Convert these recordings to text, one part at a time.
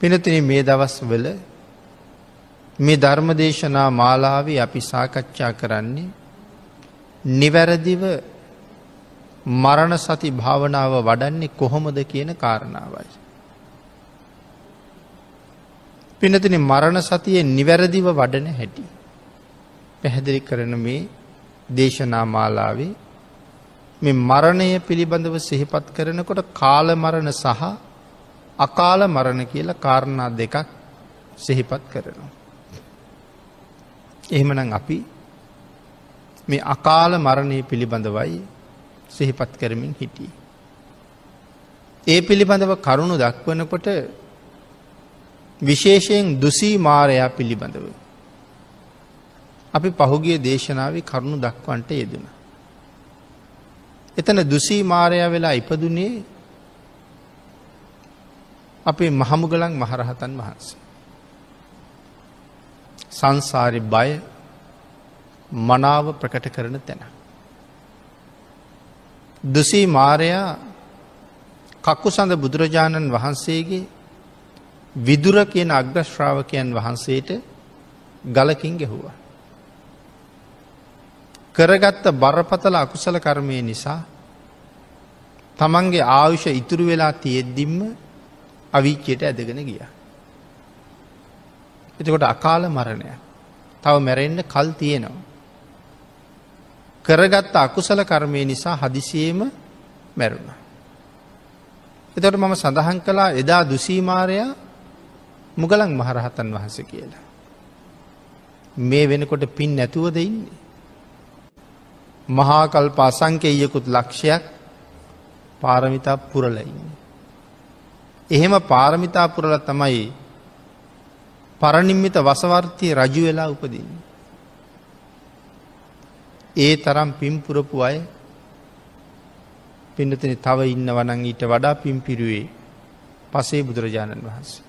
පිනතින මේ දවස්වල මේ ධර්මදේශනා මාලාවේ අපි සාකච්ඡා කරන්නේ නිවැරදිව මරණ සති භාවනාව වඩන්නේ කොහොමද කියන කාරණාවයි. පිනතින මරණ සතියේ නිවැරදිව වඩන හැටි. පැහැදිලි කරන මේ දේශනා මාලාවේ මේ මරණය පිළිබඳව සිහිපත් කරනකොට කාල මරණ සහ අකාල මරණ කියලා කාරණා දෙකක් සිහිපත් කරනවා. එහෙමනම් අපි මේ අකාල මරණය පිළිබඳවයි සිහිපත් කරමින් හිටිය. ඒ පිළිබඳව කරුණු දක්වනකොට විශේෂයෙන් දුසී මාරයා පිළිබඳව. අපි පහුගිය දේශනාව කරුණු දක්වන්ට යෙදෙන. එතන දුසී මාරයා වෙලා ඉපදුනේ අපේ මහමුගලන් මහරහතන් වහන්ස. සංසාරි බය මනාව ප්‍රකට කරන තැන. දුසී මාරයා කක්කු සඳ බුදුරජාණන් වහන්සේගේ විදුර කියන අග්‍රශ්‍රාවකයන් වහන්සේට ගලකින් ගැහුවා. කරගත්ත බරපතල අකුසල කර්මය නිසා තමන්ගේ ආයුෂ ඉතුරු වෙලා තියෙද්දිම්ම අවිච්චයට ඇදගෙන ගිය. එතකොට අකාල මරණය තව මැරෙන්න්න කල් තියෙනවා. කරගත්ත අකුසල කර්මය නිසා හදිසියේම මැරුණ. එතට මම සඳහන් කළා එදා දුසීමාරයා මුගලන් මහරහතන් වහස කියලා. මේ වෙනකොට පින් නැතුවද ඉන්නේ. මහාකල් පාසංකේයකුත් ලක්ෂයක් පාරමිතා පුරලයින්නේ. එහෙම පාරමිතා පුරල තමයි පරණිම්මිත වසවර්තිය රජු වෙලා උපදින්. ඒ තරම් පිම්පුරපු අය පෙන්නතන තව ඉන්න වනන් ඊට වඩා පිම්පිරුවේ පසේ බුදුරජාණන් වහන්සේ.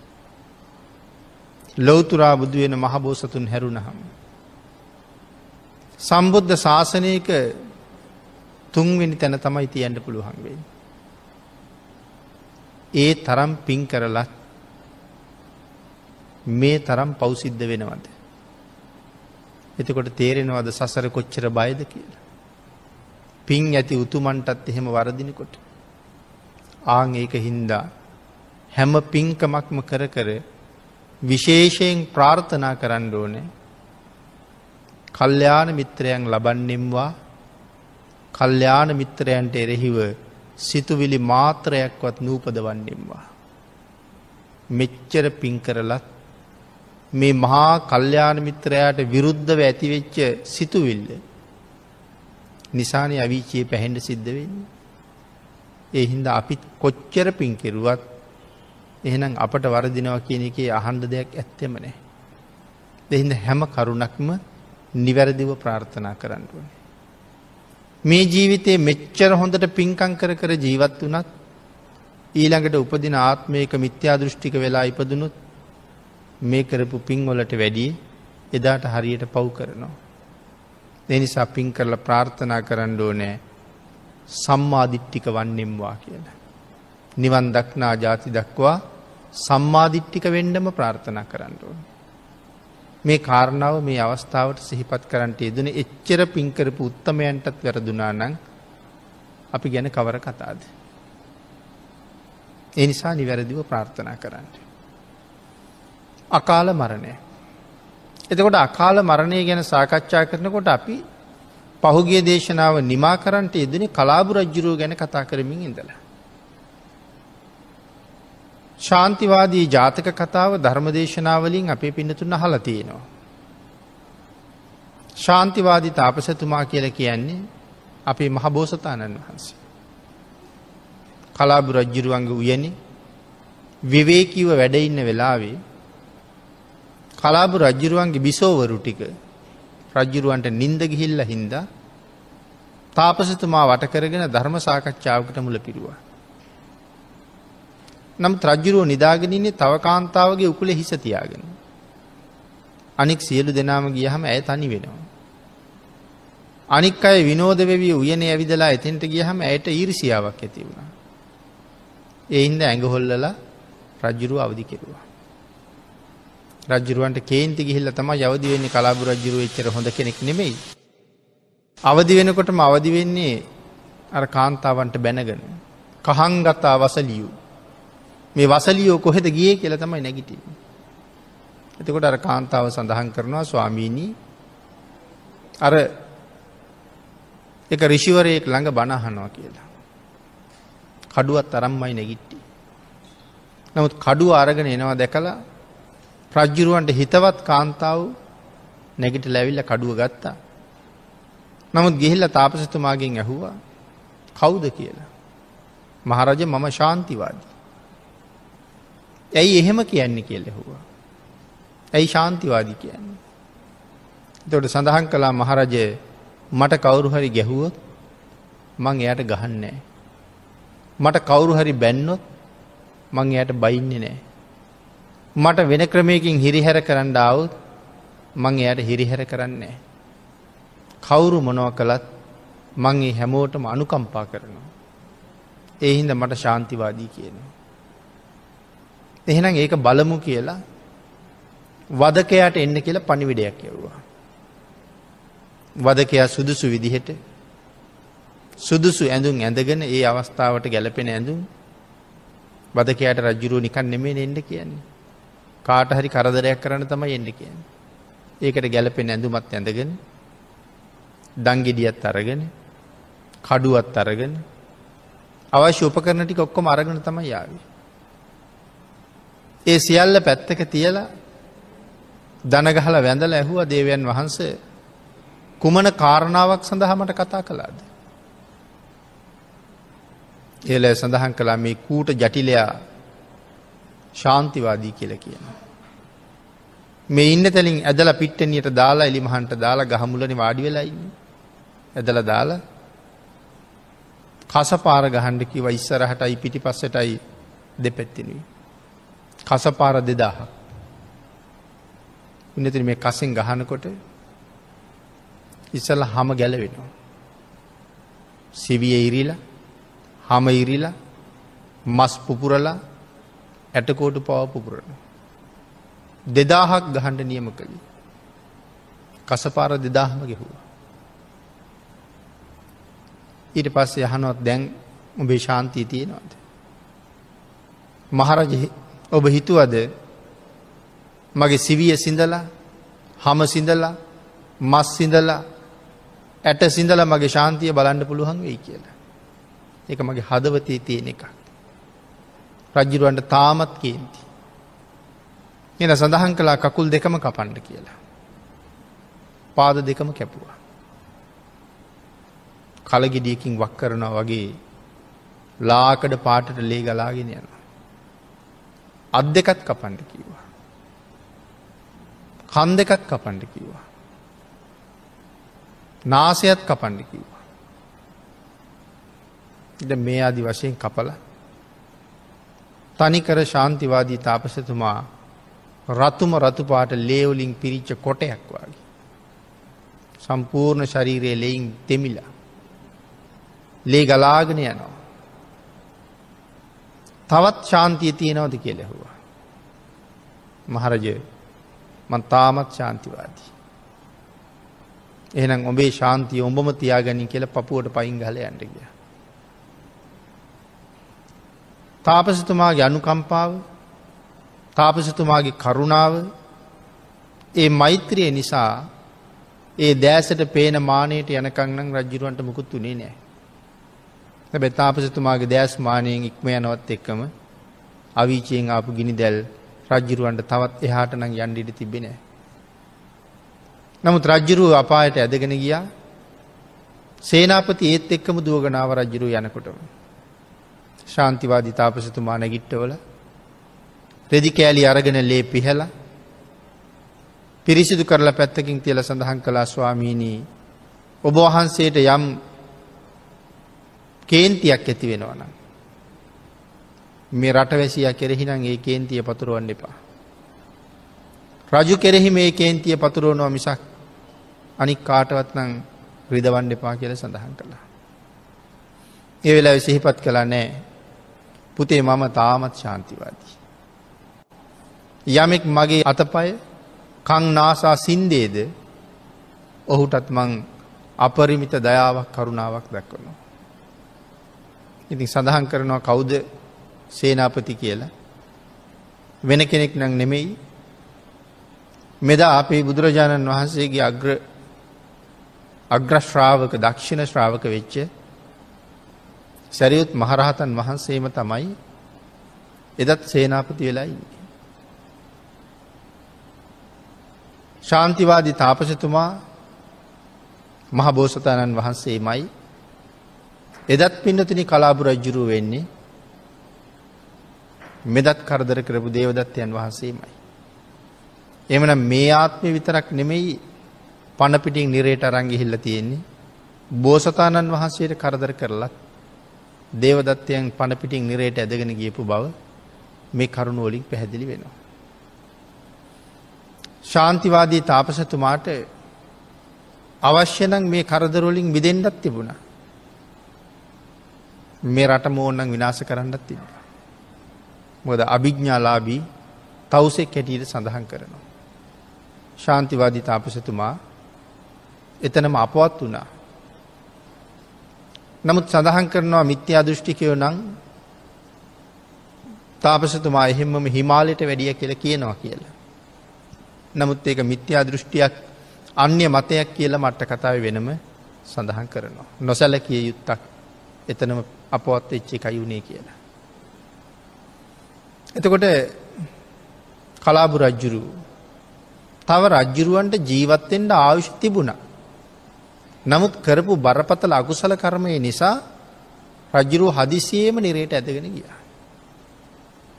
ලොවතුරා බුදු වෙන මහබෝසතුන් හැරුණහම. සම්බුද්ධ ශාසනයක තුන්වෙනි තැන තමයි තියන්න පුළුවන්වෙේ. ඒ තරම් පින් කරලත් මේ තරම් පෞසිද්ධ වෙනවද. එතකොට තේරෙනවද සසර කොච්චර බයද කියලා. පින් ඇති උතුමන්ටත් එහෙම වරදිනකොට. ආං ඒක හින්දා හැම පින්කමක්ම කර කර විශේෂයෙන් ප්‍රාර්ථනා කරන්න ඕනේ කල්්‍යයාන මිත්‍රයන් ලබන්නෙම්වා කල්්‍යයාන මිත්‍රයන්ට එරෙහිව සිතුවිලි මාත්‍රයක්වත් නූපද වන්නෙම්වා. මෙච්චර පින් කරලත් මේ මහා කල්්‍යාන මිත්‍රයාට විරුද්ධව ඇතිවෙච්ච සිතුවිල්ල නිසානය අවිචයේ පැහෙන්ඩ සිද්ධ වෙන්නේ. එහින්ද අපිත් කොච්චර පින් කෙරුවත් එහෙනම් අපට වරදිනවා කියන එකේ අහන්ඩ දෙයක් ඇත්තෙම නෑ. දෙහින්ද හැම කරුණක්ම නිවැරදිව ප්‍රාර්ථනා කරන්නුවනේ. මේ ජීවිතයේ මෙච්චර හොඳට පින්කං කර කර ජීවත් වනත් ඊළඟට උපදින ආත්මයක මිත්‍යා දෘෂ්ටික වෙලා ඉපදනුත් මේ කරපු පින්වලට වැඩිය එදාට හරියට පව් කරනවා. එනිසා පින් කරල ප්‍රාර්ථනා කරන්න ඕනෑ සම්මාධිට්ටික වන්නෙම්වා කියලා. නිවන් දක්නා ජාති දක්වා සම්මාධිට්ටික වෙන්ඩම ප්‍රාර්ථනා කරන්න ඕන. මේ කාරණාව මේ අවස්ථාවට සිහිපත් කරන්ට යෙදන එච්චර පින්කරපු උත්තමයන්ටත් වැරදුනා නං අපි ගැන කවර කතාද. එනිසා නිවැරදිව ප්‍රාර්ථනා කරන්න. අකාල මරණය. එතකොට අකාල මරණය ගැන සාකච්ඡා කරනකොට අපි පහුගේ දේශනාව නිමා කරන්ට යෙදෙන කලාබු රජ්ජුරුව ගැන කතා කරමින් ඉඳලා. ශාන්තිවාදී ජාතක කතාව ධර්මදේශනාවලින් අපේ පින්නතුන්න හලතියෙනවා. ශාන්තිවාදී තාපසතුමා කියල කියන්නේ අපේ මහබෝසතාණන් වහන්සේ. කලාබු රජ්ජුරුවන්ග උයනි විවේකීව වැඩඉන්න වෙලාවේ කලාබු රජ්ජුරුවන්ගේ බිසෝවරු ටික රජ්ජුරුවන්ට නින්ද ගිහිල්ල හින්දා තාපසතුමා වටකරගෙන ධර්ම සාකච්ඡාවකට මුල පිරුවා. නම් රජ්ජුරුව නිදාගෙනන්නේ තව කාන්තාවගේ උකුල හිස තියාගෙන. අනික් සියලු දෙනාම ගියහම ඇය තනි වෙනවා. අනික් අය විනෝධ වෙවී උයන ඇවිදලා එතෙන්ට ගියහම ඇයට ඊරිසියාවක් ඇති වුණා. එයින්ද ඇඟහොල්ලල රජ්ජුරුව අවදි කෙරුවා. රජරුවන්ට කේන්ති ගිහිල්ල තම යවදි වෙන්නේ කලාබු රජරුව එච්චර හොඳ කෙනෙක් නෙමෙයි. අවදි වෙනකොටම අවදි වෙන්නේ අර කාන්තාවන්ට බැනගෙන. කහංගතා වසලියූ. මේ වසලියෝ කොහෙද ගිය කියල තමයි නැගිටින්. එතකොට අර කාන්තාව සඳහන් කරනවා ස්වාමීණී අර එක රිෂිවරයෙක් ළඟ බණහනවා කියලා. කඩුවත් තරම්මයි නැගිට්ටි. නමුත් කඩුව අරගෙන එනවා දැකලා ප්‍රජ්ජුරුවන්ට හිතවත් කාන්තාව නැගිට ලැවිල්ල කඩුව ගත්තා. නමුත් ගිහිල්ල තාපසතුමාගෙන් ඇහුවා කවුද කියලා. මහරජ මම ශාන්තිවාදී. ඇයි එහෙම කියන්නේ කියල හුවා. ඇයි ශාන්තිවාදී කියන්නේ. තොට සඳහන් කලා මහරජය මට කවුරුහරි ගැහුවොත් මං එයට ගහන්නෑ. මට කවුරුහරි බැන්නොත් මං එයට බයින්න නෑ. මට වෙන ක්‍රමයකින් හිරිහැර කරන්න අවුත් මං එයට හිරිහැර කරන්නේ. කවුරු මොනව කළත් මං ඒ හැමෝටම අනුකම්පා කරනවා. ඒහින්ද මට ශාන්තිවාදී කියනවා. එහෙනම් ඒක බලමු කියලා වදකයාට එන්න කියලා පණිවිඩයක් යව්වා. වදකයා සුදුසු විදිහට සුදුසු ඇඳුම් ඇඳගෙන ඒ අවස්ථාවට ගැලපෙන ඇඳුම් වදකයාට රජ්ජුරුව නිකන් නෙමේ එන්න කියන්නේ. කාට හරි කරදරයක් කරන්න තමයි එන්න කියන්නේ. ඒකට ගැලපෙන ඇඳුමත් ඇඳගෙන දංගෙඩියත් අරගෙන කඩුවත් අරගෙන අවශ්‍ය උපකරණ ටික ඔක්කොම අරගෙන තමයි යාවේ. ඒ සියල්ල පැත්තක තියලා දනගහල වැඳල ඇහුව දේවයන් වහන්ස කුමන කාරණාවක් සඳහමට කතා කළාද. එල සඳහන් කලා මේ කූට ජටිලයා ශාන්තිවාදී කියල කියන. මේ ඉන්න තැලින් ඇදල පිට්ටනියට දාලා එලිමහන්ට දාලා ගහමුලනි වාඩි වෙලයින්න ඇදල දාල කසපාර ගහන්ඩකි වයිස්සරහටයි පිටි පස්සටයි දෙපැත්තිනී. කසපාර දෙදාහ. උනතිර මේ කසින් ගහනකොට ඉස්සල හම ගැලවෙනවා. සිවිය ඉරිලා හම ඉරිලා මස් පුපුරලා ඇටකෝටු පව පුපුරන. දෙදාහක් ගහන්ඩ නියම කළි. කසපාර දෙදාහම ගෙහුවා. ඊට පස්සේ යහනොත් දැන් උබේ ශාන්තී තියෙනවාද. මහරජ ඔබ හිතුවද මගේ සිවිය සිඳලා හම සිඳලා මස් සිඳලා ඇට සිඳල මගේ ශාන්තිය බලන්න පුළුවන් වෙයි කියලා. එක මගේ හදවතේ තියෙන එකක්. රජ්ජිරුවන්ට තාමත් කේන්ති. එන සඳහන් කලා කකුල් දෙකම කපන්න කියලා. පාද දෙකම කැපුවා. කලගෙඩියකින් වක් කරනවා වගේ ලාකඩ පාටට ලේ ගලාගෙන යනවා. අත් දෙකත් කපන්ඩ කිව්වා. කන් දෙකත් කපන්ඩ කිව්වා. නාසයත් කපන්ඩ කිව්වා. ඉට මේ අදි වශයෙන් කපල තනිකර ශාන්තිවාදී තාපසතුමා රතුම රතුපාට ලේවලින් පිරිච්ච කොටයක් වගේ. සම්පූර්ණ ශරීරයේ ලෙයින් තෙමිලා. ලේ ගලාගෙන යනවා. තවත් ශාන්තිය තියෙනවද කියලෙහවා. මහරජය මන් තාමත් ශාන්තිවාදී. එහනම් ඔබේ ශාන්තිය ඔඹම තියාගැනින් කියල පපුුවට පයින් ගල ඇන්ටග. තාපසතුමාගේ අනුකම්පාව තාපසතුමාගේ කරුණාව ඒ මෛත්‍රිය නිසා ඒ දෑසට පේන මානයට යනකංනම් රජ්ජිරුවන්ට මුකුත් වනේ නෑ. බැ තාපසතුමාගේ දෑස් මානයෙන් ඉක්ම යනවත් එක්කම අවීචයෙන් ආපු ගිනි දැල් රජ්ජිරුවන්ට තවත් එහාට නං යන්ඩිඩි තිබෙනෑ. නමුත් රජ්ජිරුව අපායට ඇදගෙන ගියා සේනාපති ඒත් එක්කම දුවගනාව රජ්ජිරු යනකොටම. ශාන්තිවාදී තාපසතුමා නැගිට්ටවල රෙදිකෑලි අරගෙන ලේ පිහැලා පිරිසිදු කරලා පැත්තකින් තියල සඳහන් කලා ස්වාමීනී ඔබ වහන්සේට යම් කේන්තියක් ඇති වෙනවනම්. මේ රටවැසිය කෙරෙහි නම් ඒ කේන්තිය පතුරුවන් එපා. රජු කෙරෙහි මේ කේන්තිය පතුරුවනවා මිසක් අනික් කාටවත් නං රිදවන්න එපා කියල සඳහන් කළා. ඒ වෙලා සිහිපත් කලා නෑ පුතේ මම තාමත් ශාන්තිවාදී. යමෙක් මගේ අතපය කං නාසා සින්දේද ඔහුටත් මං අපරිමිත දයාවක් කරුණාවක් දැක්වනවා. ඉතින් සඳහන් කරනවා කවුද සේනාපති කියලා. වෙන කෙනෙක් නම් නෙමෙයි. මෙදා අපේ බුදුරජාණන් වහන්සේගේ අග්‍ර අග්‍රශ්‍රාවක දක්ෂිණ ශ්‍රාවක වෙච්ච සැරියුත් මහරහතන් වහන්සේම තමයි එදත් සේනාපති වෙලා ඉන්නේ. ශාන්තිවාදී තාපසතුමා මහබෝසතාණන් වහන්සේමයි එදත් පින්නතිනි කලාපු රජ්ජුරුව වෙන්නේ මෙදත් කරදර කරපු දේවදත්තයන් වහන්සේමයි. එමන මේ ආත්මය විතරක් නෙමෙයි පණපිටින් නිරේට අරංගිහිල්ල තියෙන්නේ. බෝසතාණන් වහන්සේට කරදර කරලත් දේවදත්තයන් පණපිටින් නිරේට ඇදගෙන ගියපු බව මේ කරුණුවලින් පැහැදිලි වෙනවා. ශාන්තිවාදී තාපසතුමාට අවශ්‍යනං මේ කරදරොලින් මිදෙන්ඩත් තිබුණා. මේ රට මෝනං විනාස කරන්නත් තිබුණ. මොද අභිග්ඥාලාබී තවසෙක් හැටියට සඳහන් කරනවා. ශාන්තිවාදී තාපසතුමා එතනම අපවත් වුණා. නමුත් සඳහන් කරනවා මිත්‍ය අදෘෂ්ටිකයෝ නං තාපසතුමා එහෙමම හිමාලයට වැඩිය කියල කියනවා කියලා. නමුත් ඒක මිත්‍යා දෘෂ්ටියක් අන්‍ය මතයක් කියලා මට්ට කතාව වෙනම සඳහන් කරනවා. නොසැල කිය යුත්තක් එතනම අපවත් එච්චි කයුුණේ කියලා. එතකොට කලාබු රජ්ජුරු තව රජ්ජුරුවන්ට ජීවත්තෙන්ට ආවිශ් තිබුණ. නමුත් කරපු බරපතල අකුසල කර්මය නිසා රජ්ජුරුව හදිසියේම නිරයට ඇදගෙන ගිය.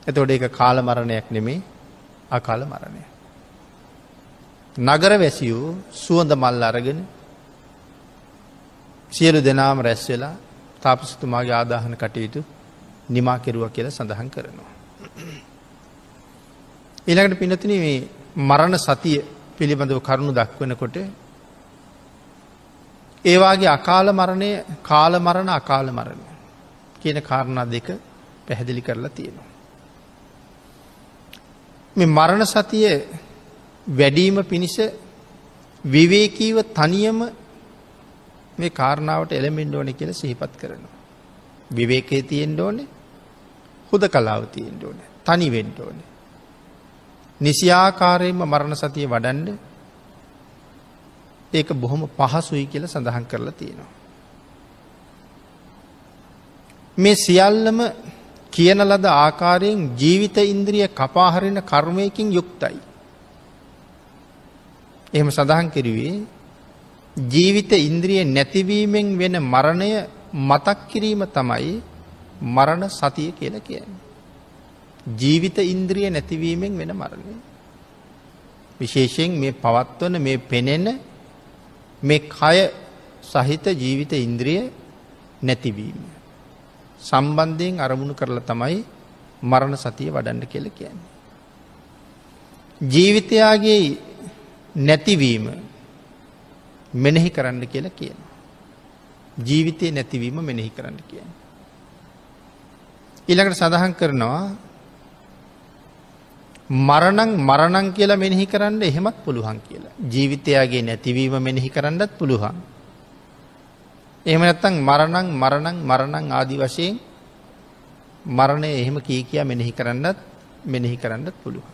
එතොට එක කාල මරණයක් නෙමේ අකාල මරණය. නගර වැසියූ සුවඳ මල් අරගෙන සියලු දෙනාම රැස් වෙලා තාපසතුමාගේ ආදාහන කටයුතු නිමා කෙරුවක් කියල සඳහන් කරනවා. එළඟට පිනතින මේ මරණ සතිය පිළිබඳව කරුණු දක්වනකොට ඒවාගේ අකාල මරණය කාල මරණ අකාල මරණය කියන කාරණා දෙක පැහැදිලි කරලා තියෙනවා. මේ මරණ සතිය වැඩීම පිණිස විවේකීව තනියම මේ කාරණාවට එළමෙන්ඩ ඕන කියල සිහිපත් කරනවා. විවේකය තියෙන් ඕනේ හුද කලාව තියෙන් ඕන තනි වෙන්ඩ ඕනේ නිසියාකාරයෙන්ම මරණ සතිය වඩන්ඩ ඒක බොහොම පහසුයි කියල සඳහන් කරලා තියෙනවා. මේ සියල්ලම කියන ලද ආකාරයෙන් ජීවිත ඉන්ද්‍රිය කපාහරෙන කර්මයකින් යුක්තයි. එහෙම සඳහන් කිරුවේ ජීවිත ඉන්ද්‍රිය නැතිවීමෙන් වෙන මරණය මතක් කිරීම තමයි මරණ සතිය කියල කියන්නේ. ජීවිත ඉන්ද්‍රිය නැතිවීමෙන් වෙන මරණය. විශේෂයෙන් මේ පවත්වන මේ පෙනෙන මේ කය සහිත ජීවිත ඉන්ද්‍රිය නැතිවීම. සම්බන්ධයෙන් අරමුණු කරලා තමයි මරණ සතිය වඩන්න කෙල කියන්නේ. ජීවිතයාගේ නැතිවීම මෙනෙහි කරන්න කියලා කියන. ජීවිතය නැතිවීම මෙනෙහි කරන්න කියන. ඊළඟට සඳහන් කරනවා මරණං මරණං කියලා මෙනෙහි කරන්න එහෙමත් පුළුවන් කියලා. ජීවිතයාගේ නැතිවීම මෙනෙහි කරන්නත් පුළුවන්. එහෙම නැත්තං මරණං මරණං මරණං ආදි වශයෙන් මරණය එහෙම කී කියා මෙනෙහි කරන්නත් මෙනෙහි කරන්නත් පුළුවන්.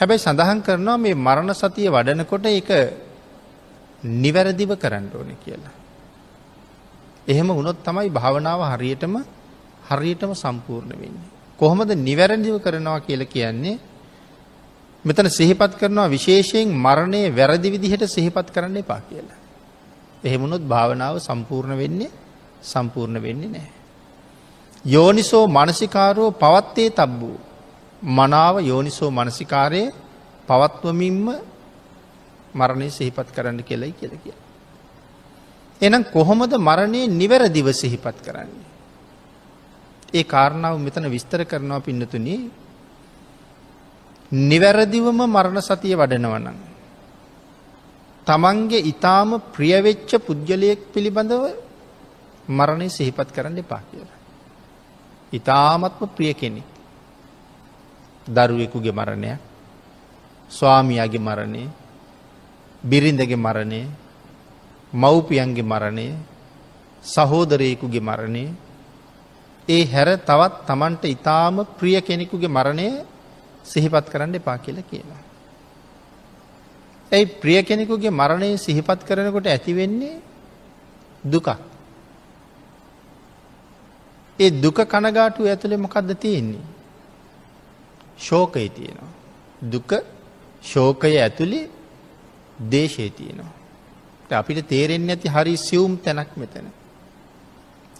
හැබැයි සඳහන් කරනවා මේ මරණ සතිය වඩනකොට එක නිවැරදිව කරන්න ඕන කියලා. එහෙම වුණොත් තමයි භාවනාව හරියටම හරියටම සම්පූර්ණ වෙන්නේ. කොහොමද නිවැරදිව කරනවා කියලා කියන්නේ මෙතන සිහිපත් කරනවා විශේෂයෙන් මරණය වැරදි විදිහට සිහිපත් කරන්න එපා කියලා. එහෙමුණොත් භාවනාව සම්පූර්ණ වෙන්නේ සම්පූර්ණ වෙන්නේ නැහැ. යෝනිසෝ මානසිකාරෝ පවත්තේ තබ්බූ. මනාව යෝනිසෝ මානසිකාරයේ පවත්වමින්ම මරණය සිහිපත් කරන්න කෙලයි කියල කිය. එනම් කොහොමද මරණය නිවැරදිව සිහිපත් කරන්නේ. ඒ කාරණාව මෙතන විස්තර කරනවා පින්නතුනි නිවැරදිවම මරණ සතිය වඩනවනං. තමන්ගේ ඉතාම ප්‍රියවෙච්ච පුද්ගලයෙක් පිළිබඳව මරණය සිහිපත් කරන්න එපා කියලා. ඉතාමත්ම ප්‍රිය කෙනෙක්. දරුවෙකුගේ මරණය ස්වාමියගේ මරණය බිරිඳගේ මරණය මව්පියන්ගේ මරණය සහෝදරයෙකුගේ මරණය ඒ හැර තවත් තමන්ට ඉතාම ප්‍රිය කෙනෙකුගේ මරණය සිහිපත් කරන්න එපා කියල කියලා. ඇයි ප්‍රිය කෙනෙකුගේ මරණය සිහිපත් කරනකොට ඇතිවෙන්නේ දුකක්. ඒ දුක කනගාටු ඇතුළේ මොකක්ද තියෙන්නේ. ශෝකයි තියෙනවා. දුක ශෝකය ඇතුළි දේශය තියෙනවා. අපිට තේරෙන් ඇති හරි සියුම් තැනක් මෙතැන.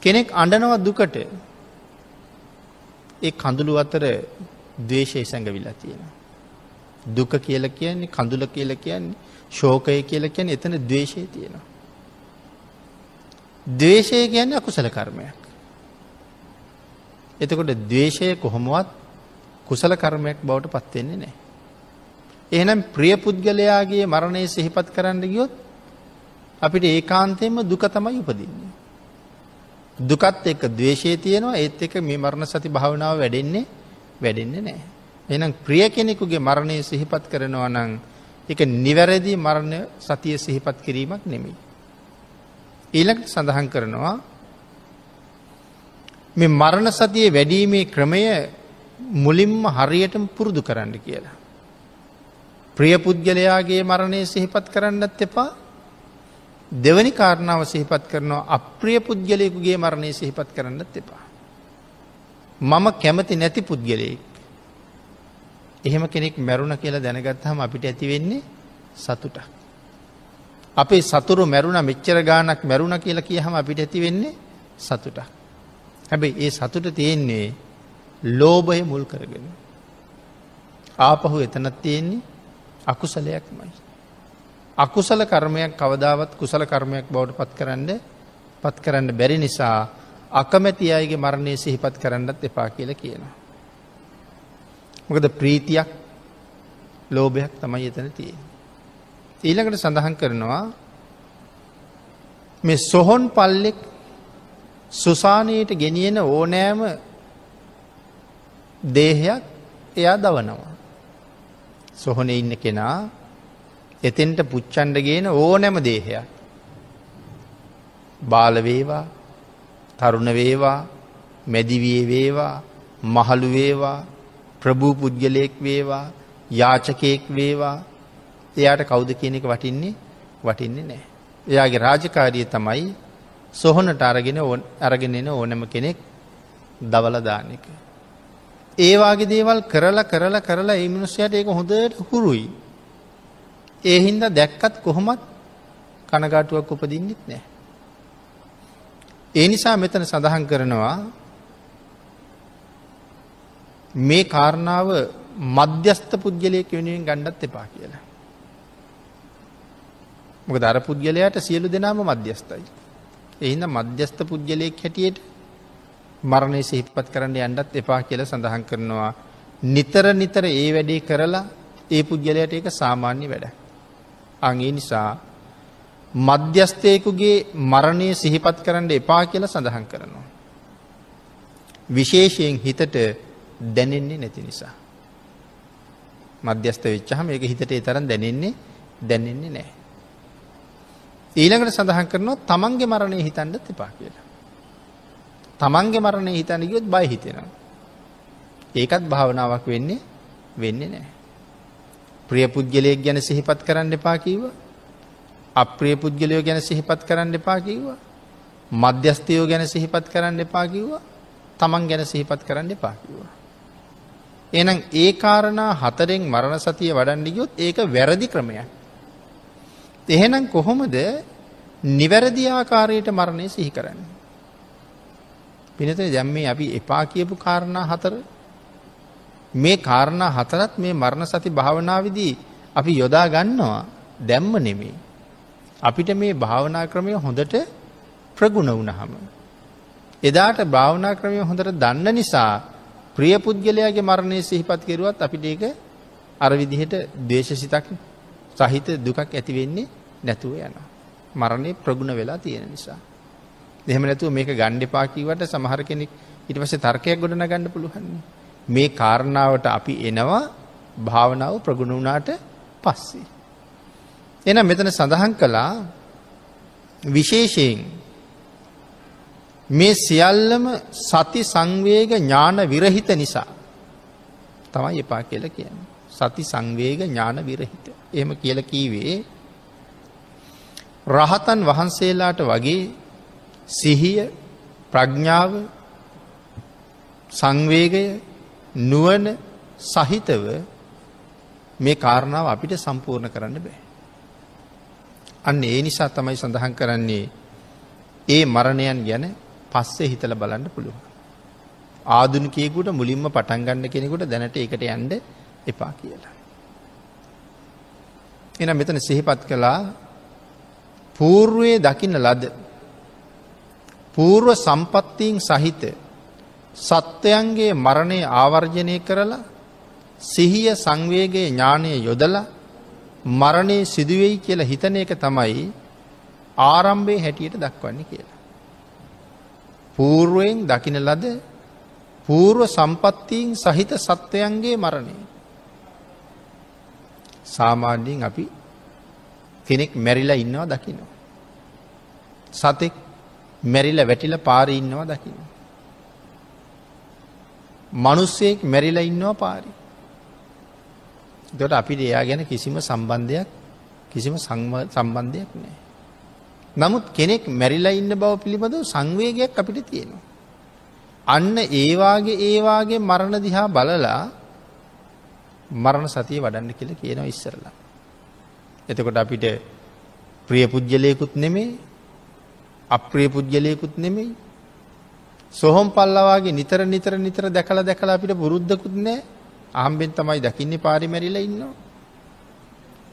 කෙනෙක් අඩනව දුකට ඒ කඳුළු අතර දවේශය සැඟවිලා තියෙන. දුක කියල කියන්නේ කඳුල කියල කියන්නේ ශෝකය කියල කියන එතන දවේශය තියෙනවා. දවේශය කියන්නේ අකුසල කර්මයක්. එතකොට දවේශය කොහොමුවත් කුසල කර්මයක් බවට පත්වෙන්නේ නෑ. එහනම් ප්‍රිය පුද්ගලයාගේ මරණය සිහිපත් කරන්න ගියොත් අපිට ඒ කාන්තයෙන්ම දුක තමයි උපදින්නේ. දුකත් එක්ක දවේශය තියෙනවා ඒත් එක මේ මරණ සති භාවනාව වැඩෙන්නේ වැඩෙන්නේ නෑ. එනම් ප්‍රිය කෙනෙකුගේ මරණය සිහිපත් කරනවා නං එක නිවැරදි මරණ සතිය සිහිපත් කිරීමක් නෙමෙයි. ඊළඟට සඳහන් කරනවා මේ මරණ සතිය වැඩීමේ ක්‍රමය මුලින්ම හරියටම පුරුදු කරන්න කියලා. ප්‍රිය පුද්ගලයාගේ මරණය සිහිපත් කරන්නත් එපා දෙවනි කාරණාව සිහිපත් කරනවා අප්‍රිය පුද්ගලයකුගේ මරණය සිහිපත් කරන්නත් එපා. මම කැමති නැති පුද්ගලයෙක්. එහෙම කෙනෙක් මැරුණ කියලා දැනගත්හම අපිට ඇතිවෙන්නේ සතුටක්. අපේ සතුරු මැරුණ මෙච්චර ගානක් මැරුණ කියලා කියහම අපිට ඇතිවෙන්නේ සතුටක්. හැබැයි ඒ සතුට තියෙන්නේ ලෝබය මුල් කරගෙන. ආපහු එතනත් තියෙන්නේ අකුසලයක් මයි. අකුසල කර්මයක් කවදාවත් කුසල කර්මයක් බවට පත් කරන්න පත් කරන්න බැරි නිසා අකමැති අයගේ මරණය සිහිපත් කරන්නත් එපා කියල කියනවා. මොකද ප්‍රීතියක් ලෝභයක් තමයි එතන තිය. ඊළඟට සඳහන් කරනවා මේ සොහොන් පල්ලෙක් සුසානයට ගෙනියෙන ඕනෑම දේහයක් එයා දවනවා. සොහොන ඉන්න කෙනා එතෙන්ට පුච්චන්ඩ ගේන ඕනෑම දේහයක්. බාලවේවා තරුණවේවා මැදිවිය වේවා මහළුවේවා ප්‍රභූ පුද්ගලයෙක් වේවා යාචකයෙක් වේවා එයාට කෞුද කියන එක වටින්නේ වටින්නේ නෑ. එයාගේ රාජකාරිය තමයි සොහොනට අරගෙන අරගෙනෙන ඕනම කෙනෙක් දවලදානක. ඒවාගේ දේවල් කරලා කරලා කරලා ඒ මිනිස්සයට ඒක හොඳට හුරුයි ඒ හින්දා දැක්කත් කොහොමත් කනගාටුවක් උපදින්නෙත් නෑ. ඒ නිසා මෙතන සඳහන් කරනවා මේ කාරණාව මධ්‍යස්ථ පුද්ගලයක වෙනුවෙන් ගණ්ඩත් එපා කියලා. මොක දර පුද්ගලයට සියලු දෙනාම මධ්‍යස්ථයි. එහින්ද මධ්‍යස්ථ පුද්ගලයෙක් හැටියට මරණය සිහිපත් කරන්න යන්නත් එපා කියල සඳහන් කරනවා. නිතර නිතර ඒ වැඩේ කරලා ඒ පුද්ගලයට ඒක සාමාන්‍ය වැඩ. අගේ නිසා මධ්‍යස්ථයකුගේ මරණය සිහිපත් කරන්න එපා කියල සඳහන් කරනවා. විශේෂයෙන් හිතට දැනෙන්නේ නැති නිසා. මධ්‍යස්ථ වෙච්චහම ඒක හිතට තරම් දැනෙන්නේ දැනෙන්නේ නෑ. ඊළඟට සඳහන් කරනවා තමන්ගේ මරණය හිතන්ඩත් එපා කියලා. තමන්ගේ මරණය හිතන්න ගියොත් බයි හිතෙනවා. ඒකත් භාවනාවක් වෙන්නේ වෙන්නේ නෑ. ප්‍රියපුද්ගලයක් ගැන සිහිපත් කරන්න එපා කීවා. අප්‍රිය පුද්ගලයෝ ගැන සිහිපත් කරන්න එපා කිව්වා. මධ්‍යස්ථයෝ ගැන සිහිපත් කරන්න එපා කිව්වා. තමන් ගැන සිහිපත් කරන්න එපා කිව්වා. එහෙනම් ඒ කාරණා හතරෙන් මරණ සතිය වඩන්න ගියොත් ඒක වැරදි ක්‍රමයක්. එහෙනම් කොහොමද නිවැරදි ආකාරයට මරණය සිහි කරන්නේ? පිනතේ දැන් මේ අපි එපා කියපු කාරණා හතර මේ කාරණා හතරත් මේ මරණ සති භාවනාවිදී අපි යොදා ගන්නවා දැම්ම නෙමේ. අපිට මේ භාවනා ක්‍රමය හොඳට ප්‍රගුණ වුණහම. එදාට භාවනා ක්‍රමය හොඳට දන්න නිසා ප්‍රිය පුද්ගලයාගේ මරණය සිහිපත් කෙරුවත් අපිට ඒක අර විදිහට දේශසිතක් සහිත දුකක් ඇති වෙන්නේ නැතුව යනවා. මරණය ප්‍රගුණ වෙලා තියෙන නිසා. එහෙම නැතුව මේක ගන්න එපා කීවට සමහර කෙනෙක් ඊට පස්සේ තර්කයක් ගොඩනගන්න පුළුවන්. මේ කාරණාවට අපි එනවා භාවනාව ප්‍රගුණ වුණාට පස්සේ. එන මෙතන සඳහන් කළා විශේෂයෙන් මේ සියල්ලම සති සංවේග ඥාන විරහිත නිසා තමයි එපා කියලා කියන්නේ. සති සංවේග ඥාන විරහිත. එහෙම කියලා කීවේ රහතන් වහන්සේලාට වගේ සිහිය ප්‍රඥාව සංවේගය නුවන සහිතව මේ කාරණාව අපිට සම්පූර්ණ කරන්න බෑ. අන්න ඒ නිසා තමයි සඳහන් කරන්නේ ඒ මරණයන් ගැන පස්සේ හිතල බලන්න පුළුවන්. ආදුනිකයෙකුට මුලින්ම පටන් ගන්න කෙනෙකුට දැනට ඒකට යන්න එපා කියලා. එනම් මෙතන සිහිපත් කළා పూర్වයේ දකින්න ලද పూర్ව සම්පත්තීන් සහිත සත්වයන්ගේ මරණය ආවර්ජනය කරලා සිහිය සංවේගේ ඥානය යොදල මරණය සිදුවෙයි කියල හිතන එක තමයි ආරම්භය හැටියට දක්වන්න කියලා. පූර්ුවෙන් දකින ලද පූර්ව සම්පත්තිීන් සහිත සත්වයන්ගේ මරණය. සාමාන්‍යයෙන් අපි කෙනෙක් මැරිලා ඉන්නවා දකිනවා. සතෙක් මැරිල වැටිල පාරඉන්නවා දකිනවා. මනුස්සයෙක් මැරිලා ඉන්නවා පාරි. දොට අපිට එයා ගැන කිසිම සම්බන්ධයක් කිසිම සම්බන්ධයක් නෑ. නමුත් කෙනෙක් මැරිලා ඉන්න බව පිළිබඳව සංවේගයක් අපිට තියෙනවා. අන්න ඒවාගේ ඒවාගේ මරණ දිහා බලලා මරණ සතිය වඩන්න කියල කියනවා ඉස්සරලා. එතකොට අපිට ප්‍රිය පුද්ගලයකුත් නෙමේ අප්‍රිය පුද්ගලයකුත් නෙමෙයි සොහොන් පල්ලවාගේ නිතර නිතර නිතර දැකලා දැකලා අපිට පුරුද්දකුත් නෑ ආම්බෙන් තමයි දකින්නේ පාරි මැරිලා ඉන්නවා.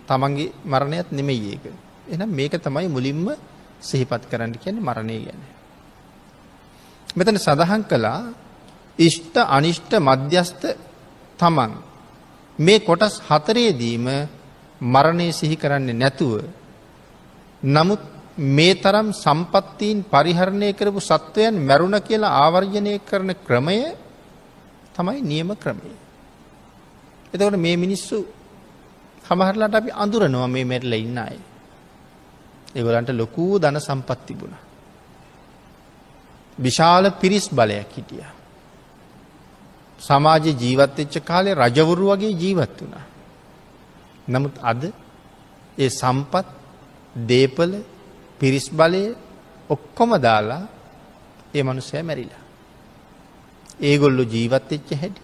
තමන්ගේ මරණයත් නෙමෙයි ඒක. එහෙනම් මේක තමයි මුලින්ම සිහිපත් කරන්න කියන්නේ මරණය ගැන. මෙතන සඳහන් කළා ඉෂ්ට අනිෂ්ට මධ්‍යස්ත තමන් මේ කොටස් හතරේදීම මරණය සිහි කරන්නේ නැතුව නමුත් මේ තරම් සම්පත්තීන් පරිහරණය කරපු සත්වයන් මැරුණ කියලා ආවර්ජනය කරන ක්‍රමය තමයි නියම ක්‍රමය. එතකොට මේ මිනිස්සු සමහරලාට අපි අඳුරනවා මේ මැරිලා ඉන්න අය. ඒගොල්ලන්ට ලොකු ධන සම්පත් තිබුණා. විශාල පිරිස් බලයක් හිටියා. සමාජ ජීවත් වෙච්ච කාලේ රජවරු වගේ ජීවත් වුණා. නමුත් අද ඒ සම්පත් දේපල පිරිස් බලය ඔක්කොම දාලා ඒ මනුස්සය මැරිලා. ඒගොල්ලො ජීවත් එච්ච හැටි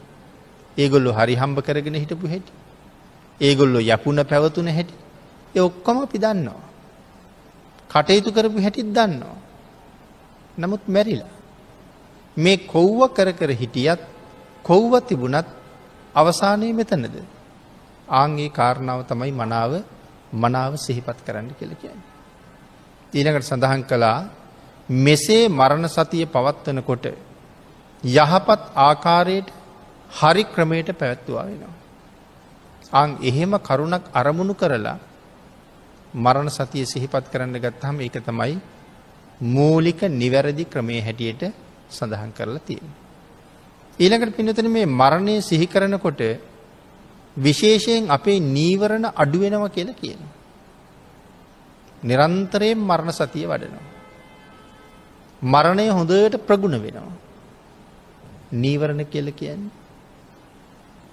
ඒගොල්ලො හරි හම්බ කරගෙන හිටපු හැටි ඒගොල්ලො යපුුණ පැවතුන හැටි ඒ ඔක්කොම අපි දන්නවා. කටයුතු කරපු හැටිත් දන්නවා. නමුත් මැරිලා. මේ කොව්ව කර කර හිටියත් කොව්ව තිබුණත් අවසානයේ මෙතනද. ආංගේ කාරණාව තමයි මනාව මනාව සිහිපත් කරන්න කෙලකයන්න. ඊළකට සඳහන් කළා මෙසේ මරණ සතිය පවත්වනකොට යහපත් ආකාරයට හරි ක්‍රමයට පැවැත්තුවා වෙනවා. අං එහෙම කරුණක් අරමුණු කරලා මරණ සතිය සිහිපත් කරන්න ගත්තහම ඒක තමයි මූලික නිවැරදි ක්‍රමේ හැටියට සඳහන් කරලා තියෙන. ඊළඟට පිනතන මේ මරණය සිහිකරනකොට විශේෂයෙන් අපේ නීවරණ අඩුවෙනව කියලා කියනවා. නිරන්තරයෙන් මරණ සතිය වඩනවා. මරණය හොඳට ප්‍රගුණ වෙනවා. නීවරණ කියල කියන්නේ.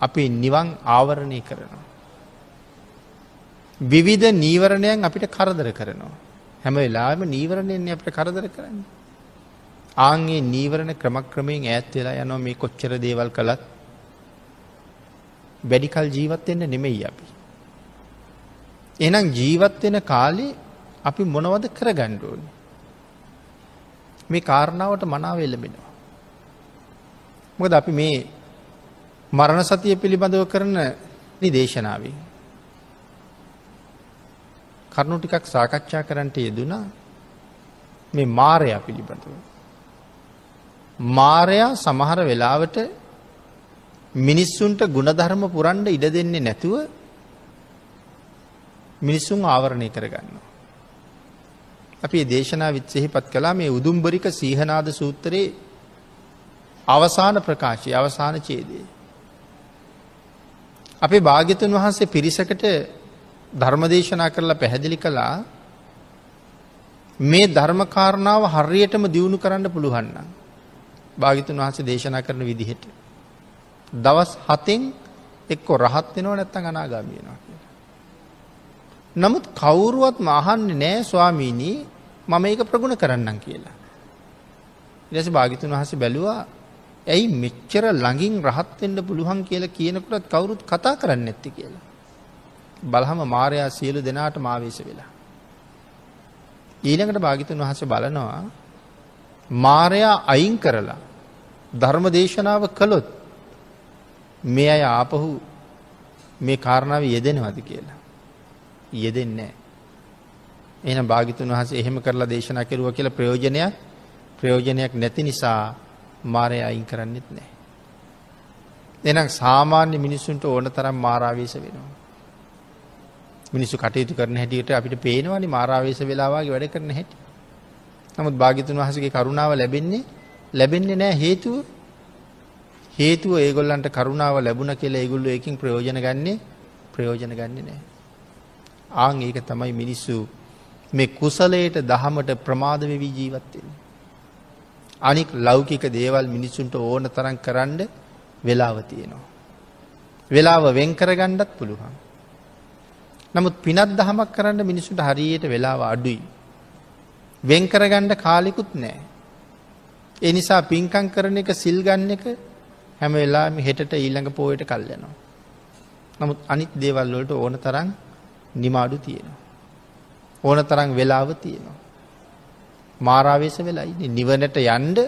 අපි නිවන් ආවරණය කරනවා. විවිධ නීවරණයන් අපිට කරදර කරනවා. හැම වෙලාම නීවරණයෙන් අපට කරදර කරන්න. ආන්ගේ නීවරණ ක්‍රමක්‍රමයෙන් ඈත් වෙලා යනවා මේ කොච්චර දේවල් කළත් වැඩිකල් ජීවත්වෙන්න නෙමෙයි අපි. එනම් ජීවත්වෙන කාලේ අපි මොනවද කරගන්න ඕන. මේ කාරණාවට මනාව එළඹෙනවා. මොකද අපි මේ මරණ සතිය පිළිබඳව කරන නිදේශනාවේ. කරුණු ටිකක් සාකච්ඡා කරන්නට යෙදුනා මේ මාරයා පිළිබඳව. මාරයා සමහර වෙලාවට මිනිස්සුන්ට ගුණධර්ම පුරන්ඩ ඉඩ දෙන්නේ නැතුව මිනිස්සුන් ආවරණය කරගන්නවා. අපේ දේශනා විත්සෙහිපත් කලා මේ උදුම්බරික සීහනාද සූත්‍රයේ අවසාන ප්‍රකාශය අවසාන චේදය. අපේ භාග්‍යතුන් වහන්සේ පිරිසකට ධර්මදේශනා කරලා පැහැදිලි කළා මේ ධර්මකාරණාව හරියටම දියුණු කරන්න පුළුවන්න. භාගිතුන් වහන්සේ දේශනා කරන විදිහට. දවස් හතෙන් එක්කෝ රහත් වෙනව නැත්තං අනාගාමීෙනවා. නමුත් කවුරුවත් මහන්න නෑ ස්වාමීණී මම ඒක ප්‍රගුණ කරන්නම් කියලා. ඉලෙස භාගිතුන් වහස බැලුවා ඇයි මෙච්චර ළඟින් රහත්වෙන්ට පුළුවන් කියලා කියනකුටත් කවුරුත් කතා කරන්න ඇත්ති කියලා. බලහම මාරයා සියලු දෙනාට මාවේශ වෙලා. ඊළඟට භාගිතුන් වහස බලනවා මාරයා අයින් කරලා ධර්ම දේශනාව කළොත් මේ අය ආපහු මේ කාරණාව යෙදෙනවද කියලා. යෙදෙන්නේ. එන භාගිතුන් වහස එහෙම කරලා දේශනා කෙරුව කියලා ප්‍රයෝජනයක් ප්‍රයෝජනයක් නැති නිසා මාරය අයින් කරන්නෙත් නෑ. එනම් සාමාන්‍ය මිනිස්සුන්ට ඕන තරම් මාරාවේශ වෙනවා. මිනිස්සු කටයුතු කරන හැටියට අපිට පේනවනි මාරාවේශ වෙලාවාගේ වැඩ කරන හැටි. නමුත් භාගිතුන් වහසගේ කරුණාව ලැබෙන්නේ ලැබෙන්නේ නෑ හේතුව හේතුව ඒගොල්ලන්ට කරුණාව ලැබුණ කියලා ඒගොල්ලෝ එකකින් ප්‍රයෝජන ගන්නේ ප්‍රයෝජන ගන්නේ නෑ. ආං ඒක තමයි මිනිස්සු මේ කුසලයට දහමට ප්‍රමාදවෙවී ජීවත්වෙන. අනික් ලෞකික දේවල් මිනිස්සුන්ට ඕන තරන් කරන්න වෙලාව තියෙනවා. වෙලාව වෙන්කරගණ්ඩත් පුළුවන්. නමුත් පිනත් දහමක් කරන්න මිනිසුට හරියට වෙලාව අඩුයි. වෙන්කරගණ්ඩ කාලෙකුත් නෑ. එනිසා පින්කං කරන එක සිල්ගන්න එක හැම වෙලාම හෙට ඊළඟ පෝයට කල්යනවා. නමුත් අනිත් දේවල්වලට ඕන තරන් නිමාඩු තියෙනවා. ඕන තරං වෙලාව තියෙනවා. මාරාවේශ වෙලා නිවනට යන්ඩ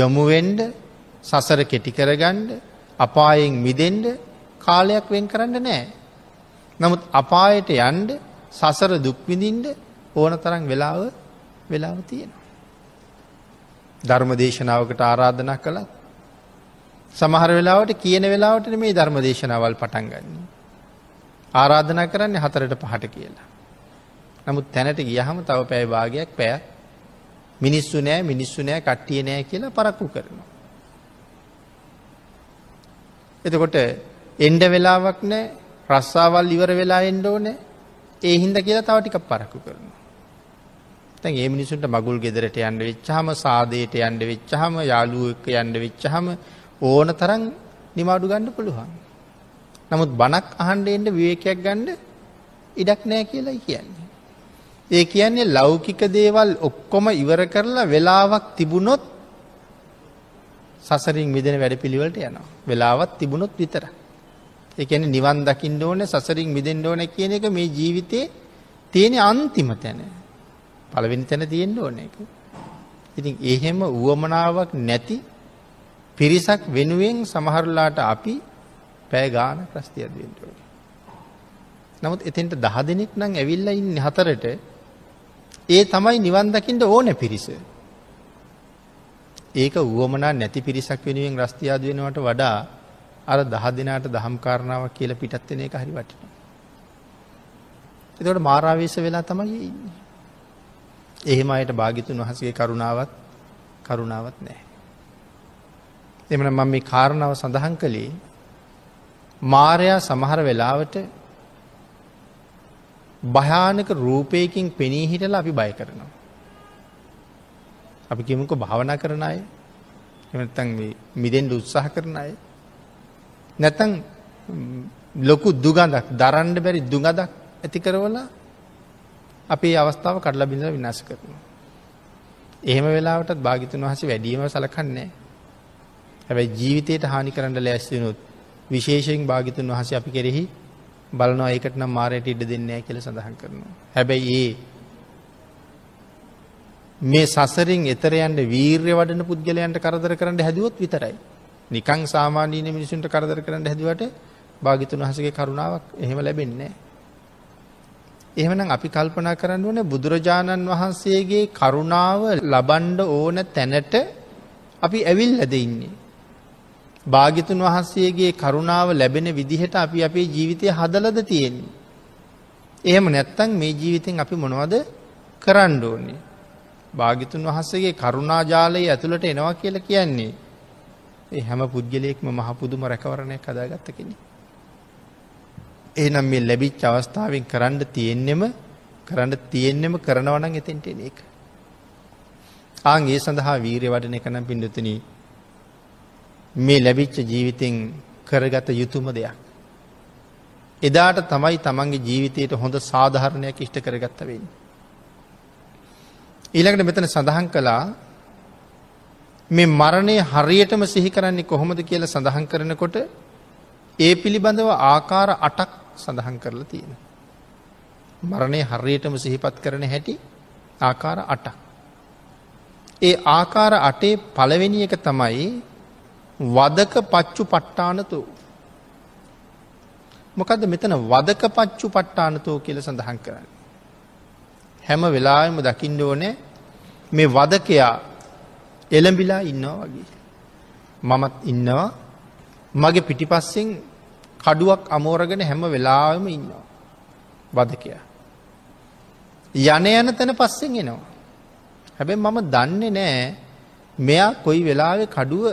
යොමුුවෙන්ඩ සසර කෙටි කරගන්ඩ අපායෙන් මිදෙන්ඩ කාලයක් වෙන් කරන්න නෑ. නමුත් අපායට යන්ඩ සසර දුක්විඳින්ඩ ඕන තරං වෙලාව වෙලාව තියෙනවා. ධර්ම දේශනාවකට ආරාධනා කළත් සමහර වෙලාවට කියන වෙලාවට මේ ධර්ම දේශනාවල් පටන් ගන්න. ආරාධනා කරන්නේ හතරට පහට කියලා. නමුත් තැනට ගියහම තව පැය භාගයක් පැය මිනිස්සු නෑ මිනිස්සු නෑ කට්ටිය නෑ කියලා පරක්කු කරනවා. එතකොට එන්ඩ වෙලාවක් නෑ රස්සාවල් ඉවර වෙලා එන්ඩ ඕනෑ ඒ හින්ද කියලා තව ටිකක් පරක්කු කරනවා. තැන් ඒ මිනිසුන්ට මගුල් ගෙදරට යන්න වෙච්චහම සාදයට යන්න වෙච්චහම යාලුවක යන්න වෙච්චහම ඕන තරන් නිමාඩු ගණ්ඩ පුළුවන්. නමුත් බණක් අහන්ඩ එන්ට විවේකයක් ගණ්ඩ ඉඩක් නෑ කියලා කියන්නේ. ඒ කියන්නේ ලෞකික දේවල් ඔක්කොම ඉවර කරලා වෙලාවක් තිබුණොත් සසරින් විදෙන වැඩ පිළිවලට යනවා. වෙලාවත් තිබුණොත් විතර. එකන නිවන් දකිින් ඕන සසරින් විදෙන් ඕන කියන එක මේ ජීවිතයේ තියෙන අන්තිම තැන. පළවෙනි තැන තියෙන්ට ඕන එක. ඉතින් එහෙම වුවමනාවක් නැති පිරිසක් වෙනුවෙන් සමහරලාට අපි පැය ගාන ප්‍රස්තියක් දෙන්ට. නමුත් එතෙන්ට දහ දෙනෙක් නම් ඇවිල්ලයින් හතරට ඒ තමයි නිවන්දකින්ට ඕන පිරිස. ඒක වුවමනා නැති පිරිසක් වෙනුවෙන් රස්තියාද වෙනවට වඩා අර දහ දෙනාට දහම් කාරණාවක් කියල පිටත්වෙන එක හරි වටින. එතකට මාරාවේශ වෙලා තමයි ඉන්න. එහෙම අයට භාගිතුන් වහසගේ කරුණාවත් කරුණාවත් නෑ. එමන මම මේ කාරණාව සඳහන් කළේ මාරයා සමහර වෙලාවට භයානක රූපයකින් පෙනී හිටල අපි බය කරනවා. අපි කෙමකු භාවනා කරන අය එමතන් මිදෙන්ට උත්සාහ කරන අය. නැතන් ලොකු දුගඳක් දරන්න බැරි දුගදක් ඇති කරවල අපේ අවස්ථාව කඩලා බිඳල විනාස කරනවා. එහෙම වෙලාවටත් භාගිතුන් වහස වැඩීම සලකන්නේ. හැබැයි ජීවිතයට හානි කරන්න ලෑස්තිනුත් විශේෂයෙන් භාගිතුන් වහස අපි කෙරෙහි බලනවා ඒකට නම් මාරයට ඉඩ දෙන්නේ කියල සඳහන් කරනවා. හැබැයි ඒ මේ සසරින් එතරයන්ට වීර්ය වඩන පුද්ගලයන්ට කරදර කරන්න හැදුවොත් විතරයි. නිකං සාමාන්‍යීන මිනිසුන්ට කරදර කරන්න හැදුවට භාගිතුන් වහසගේ කරුණාවක් එහෙම ලැබෙන්නේ. එහෙමනම් අපි කල්පනා කරන්න ඕන බුදුරජාණන් වහන්සේගේ කරුණාව ලබන්ඩ ඕන තැනට අපි ඇවිල් ඇද ඉන්නේ. භාගිතුන් වහන්සේගේ කරුණාව ලැබෙන විදිහට අපි අපේ ජීවිතය හදලද තියෙන්. එහෙම නැත්තං මේ ජීවිතෙන් අපි මොනවද කරන්න ඕන්නේ. භාගිතුන් වහන්සේගේ කරුණාජාලයේ ඇතුළට එනවා කියල කියන්නේ. ඒ හැම පුද්ගලයෙක්ම මහපුදුම රැකවරණය කදාගත්ත කෙනෙ. එහනම් මේ ලැබිච් අවස්ථාවෙන් කරන්න තියෙන්නෙම කරන්න තියෙන්නෙම කරනවනං එතෙන්ට එන එක. ආන්ගේ සඳහා වීරය වඩන එකනම් පිඩතනී මේ ලැබිච්ච ජීවිතෙන් කරගත යුතුම දෙයක්. එදාට තමයි තමන්ගේ ජීවිතයට හොඳ සාධහරණයක් ඉෂ්ට කරගත්ත වෙන්න. ඊළඟට මෙතන සඳහන් කළා මේ මරණය හරියටම සිහි කරන්නේ කොහොමද කියල සඳහන් කරනකොට ඒ පිළිබඳව ආකාර අටක් සඳහන් කරලා තියෙන. මරණය හරියටම සිහිපත් කරන හැටි ආකාර අටක්. ඒ ආකාර අටේ පළවෙනි එක තමයි වදක පච්චු පට්ටානතු. මොකද මෙතන වදක පච්චු පට්ටානතෝ කියල සඳහන් කරන්න. හැම වෙලාම දකිින්ඩ ඕනෑ මේ වදකයා එළඹිලා ඉන්නවා වගේ. මමත් ඉන්නවා මගේ පිටිපස්සෙන් කඩුවක් අමෝරගෙන හැම වෙලාවම ඉන්නවා. වදකයා. යන යන තැන පස්සෙන් එනවා. හැබැ මම දන්නේ නෑ මෙයා කොයි වෙලාවෙ කඩුව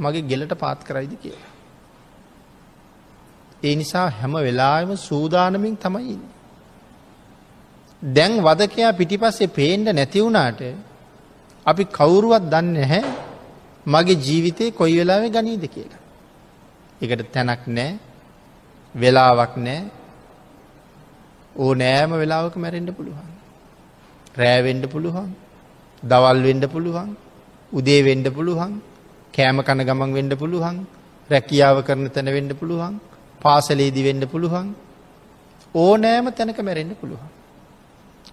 මගේ ගෙලට පාත් කරයිද කියලා. ඒ නිසා හැම වෙලාම සූදානමින් තමයි ඉන්න. දැන් වදකයා පිටිපස්සේ පේන්ඩ නැතිවුණාට අපි කවුරුවත් දන්න හැ මගේ ජීවිතය කොයි වෙලාවෙ ගනීද කියලා. එකට තැනක් නෑ වෙලාවක් නෑ ඕ නෑම වෙලාවක මැරෙන්ඩ පුළුවන්. රෑවෙන්ඩ පුළුවන් දවල් වෙන්ඩ පුළුවන් උදේ වෙන්ඩ පුළුවන් කෑම කන ගමන් වෙන්ඩ පුළුවන් රැකියාව කරන තැන වෙන්ඩ පුළුවන් පාසලේදි වෙන්ඩ පුළුවන් ඕනෑම තැනක මැරෙන්ඩ පුළුවන්.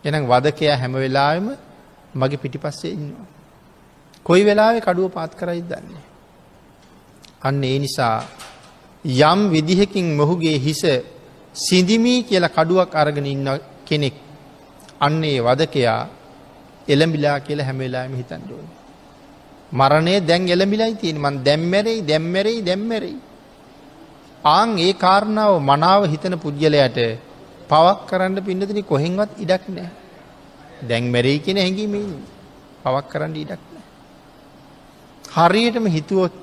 එනම් වදකයා හැම වෙලාවම මගේ පිටිපස්සේ ඉන්නවා. කොයි වෙලාවෙ කඩුව පාත් කරයි දන්නේ. අන්න ඒ නිසා යම් විදිහකින් මොහුගේ හිස සිදිමී කියල කඩුවක් අරගෙන ඉන්න කෙනෙක් අන්නේ වදකයා එළඹිලා කියල හැමවෙලාම හිතන්ඩුවන. මරණය දැන් එළඹිලයි තියෙන මන් දැම්මැරෙයි දැම්මැරෙයි දැම්මැරෙයි. ආං ඒ කාරණාව මනාව හිතන පුද්ගලයට පවක් කරන්න පින්නතින කොහෙන්වත් ඉඩක් නෑ. දැන් මැරෙයි කියෙන හැඟීමේ පවක් කරන්න ඉඩක් නෑ. හරියටම හිතුවොත්